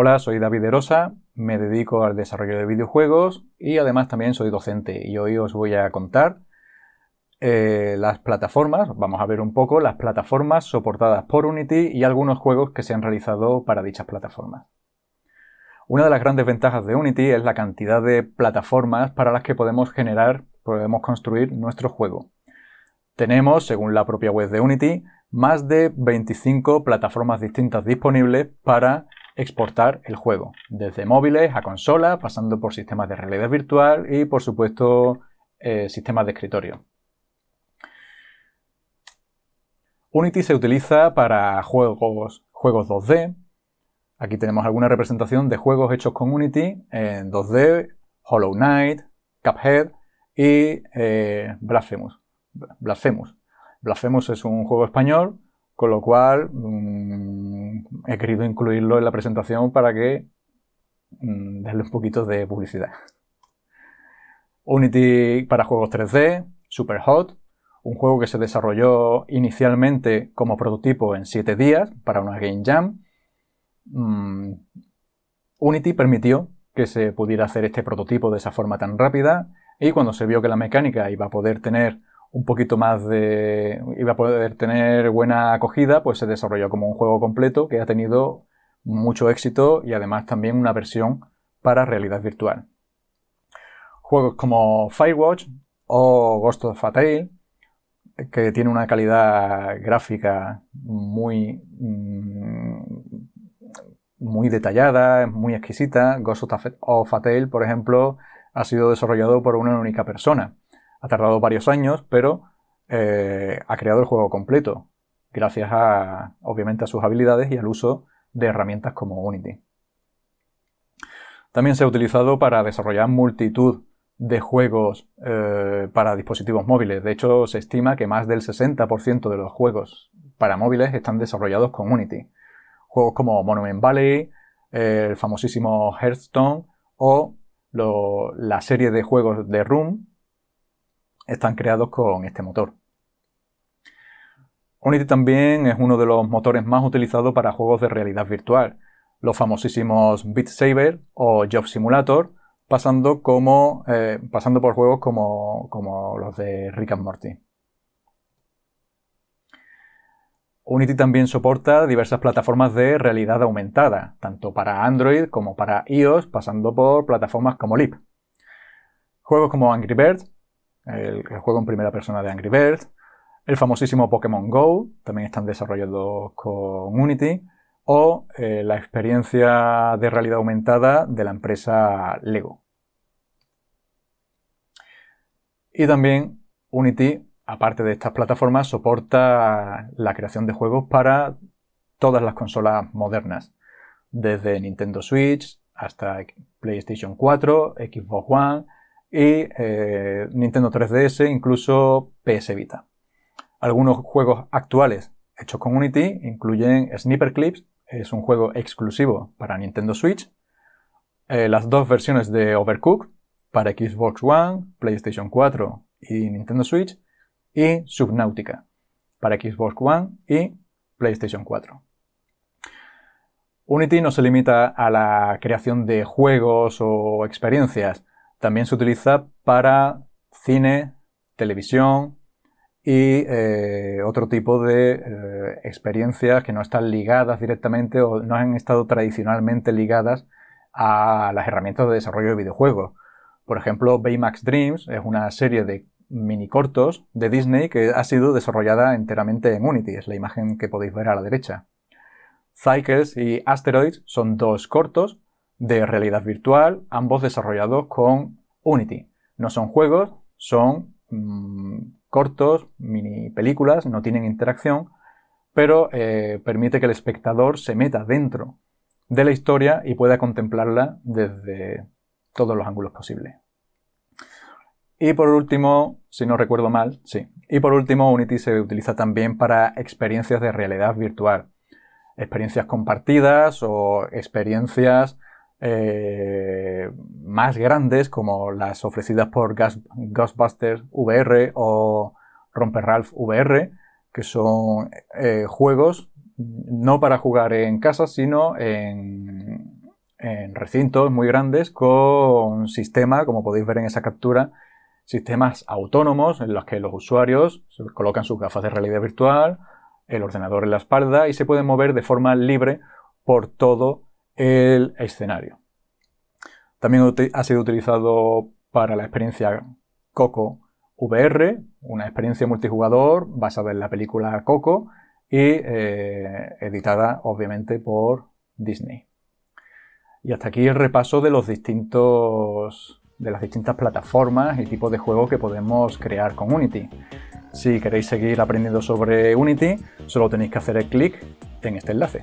Hola, soy David Erosa, me dedico al desarrollo de videojuegos y además también soy docente y hoy os voy a contar eh, las plataformas, vamos a ver un poco las plataformas soportadas por Unity y algunos juegos que se han realizado para dichas plataformas. Una de las grandes ventajas de Unity es la cantidad de plataformas para las que podemos generar, podemos construir nuestro juego. Tenemos, según la propia web de Unity, más de 25 plataformas distintas disponibles para exportar el juego, desde móviles a consola, pasando por sistemas de realidad virtual y por supuesto eh, sistemas de escritorio. Unity se utiliza para juegos, juegos 2D. Aquí tenemos alguna representación de juegos hechos con Unity en 2D, Hollow Knight, Cuphead y eh, Blasphemous. Blasphemous es un juego español con lo cual, mm, he querido incluirlo en la presentación para que mm, déle un poquito de publicidad. Unity para juegos 3D, Hot, un juego que se desarrolló inicialmente como prototipo en 7 días para una Game Jam. Mm, Unity permitió que se pudiera hacer este prototipo de esa forma tan rápida y cuando se vio que la mecánica iba a poder tener un poquito más de... iba a poder tener buena acogida, pues se desarrolló como un juego completo que ha tenido mucho éxito y además también una versión para realidad virtual. Juegos como Firewatch o Ghost of a que tiene una calidad gráfica muy, mm, muy detallada, muy exquisita. Ghost of a por ejemplo, ha sido desarrollado por una única persona ha tardado varios años, pero eh, ha creado el juego completo, gracias a, obviamente, a sus habilidades y al uso de herramientas como Unity. También se ha utilizado para desarrollar multitud de juegos eh, para dispositivos móviles. De hecho, se estima que más del 60% de los juegos para móviles están desarrollados con Unity. Juegos como Monument Valley, eh, el famosísimo Hearthstone o la serie de juegos de Room, están creados con este motor. Unity también es uno de los motores más utilizados para juegos de realidad virtual, los famosísimos Beat Saber o Job Simulator, pasando, como, eh, pasando por juegos como, como los de Rick and Morty. Unity también soporta diversas plataformas de realidad aumentada, tanto para Android como para iOS, pasando por plataformas como Leap. Juegos como Angry Birds el, juego en primera persona de Angry Birds, el famosísimo Pokémon Go, también están desarrollados con Unity, o eh, la experiencia de realidad aumentada de la empresa Lego. Y también Unity, aparte de estas plataformas, soporta la creación de juegos para todas las consolas modernas, desde Nintendo Switch hasta PlayStation 4, Xbox One, y eh, Nintendo 3DS, incluso PS Vita. Algunos juegos actuales hechos con Unity incluyen Sniper Clips, es un juego exclusivo para Nintendo Switch, eh, las dos versiones de Overcook para Xbox One, PlayStation 4 y Nintendo Switch, y Subnautica para Xbox One y PlayStation 4. Unity no se limita a la creación de juegos o experiencias, también se utiliza para cine, televisión y eh, otro tipo de eh, experiencias que no están ligadas directamente o no han estado tradicionalmente ligadas a las herramientas de desarrollo de videojuegos. Por ejemplo, Baymax Dreams es una serie de mini cortos de Disney que ha sido desarrollada enteramente en Unity, es la imagen que podéis ver a la derecha. Cycles y Asteroids son dos cortos de realidad virtual, ambos desarrollados con Unity. No son juegos, son mm, cortos, mini películas, no tienen interacción, pero eh, permite que el espectador se meta dentro de la historia y pueda contemplarla desde todos los ángulos posibles. Y por último, si no recuerdo mal, sí. Y por último, Unity se utiliza también para experiencias de realidad virtual. Experiencias compartidas o experiencias eh, más grandes como las ofrecidas por Ghostbusters VR o Ralph VR, que son eh, juegos no para jugar en casa, sino en, recintos muy grandes con sistemas, como podéis ver en esa captura, sistemas autónomos en los que los usuarios colocan sus gafas de realidad virtual, el ordenador en la espalda y se pueden mover de forma libre por todo el escenario. También ha sido utilizado para la experiencia Coco VR, una experiencia multijugador basada en la película Coco y eh, editada obviamente por Disney. Y hasta aquí el repaso de los distintos de las distintas plataformas y tipos de juegos que podemos crear con Unity. Si queréis seguir aprendiendo sobre Unity, solo tenéis que hacer el clic en este enlace.